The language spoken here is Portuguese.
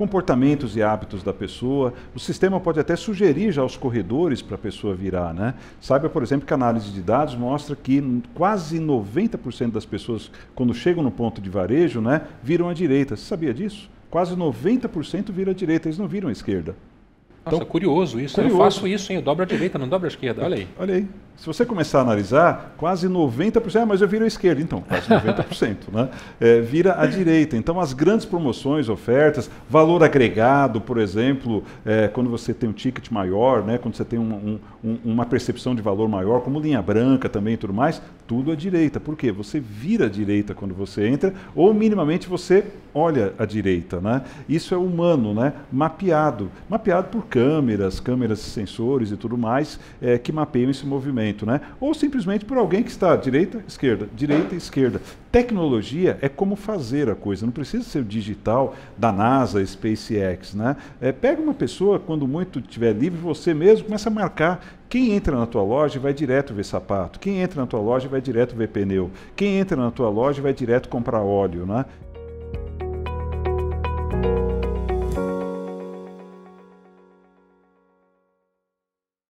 comportamentos e hábitos da pessoa. O sistema pode até sugerir já os corredores para a pessoa virar, né? Saiba, por exemplo, que a análise de dados mostra que quase 90% das pessoas, quando chegam no ponto de varejo, né, viram à direita. Você sabia disso? Quase 90% viram à direita, eles não viram à esquerda. Nossa, então, curioso isso. Curioso. Eu faço isso, hein? Eu dobro à direita, não dobro à esquerda. Olha aí. Olha aí. Se você começar a analisar, quase 90%, ah, mas eu viro à esquerda, então, quase 90%, né? É, vira à direita. Então, as grandes promoções, ofertas, valor agregado, por exemplo, é, quando você tem um ticket maior, né? quando você tem um, um, uma percepção de valor maior, como linha branca também e tudo mais, tudo à direita. Por quê? Você vira à direita quando você entra, ou minimamente você olha à direita. Né? Isso é humano, né? mapeado. Mapeado por câmeras, câmeras sensores e tudo mais, é, que mapeiam esse movimento momento, né? Ou simplesmente por alguém que está direita, esquerda, direita, esquerda. Tecnologia é como fazer a coisa, não precisa ser o digital da NASA, SpaceX, né? É, pega uma pessoa, quando muito tiver livre, você mesmo começa a marcar quem entra na tua loja vai direto ver sapato, quem entra na tua loja vai direto ver pneu, quem entra na tua loja vai direto comprar óleo, né?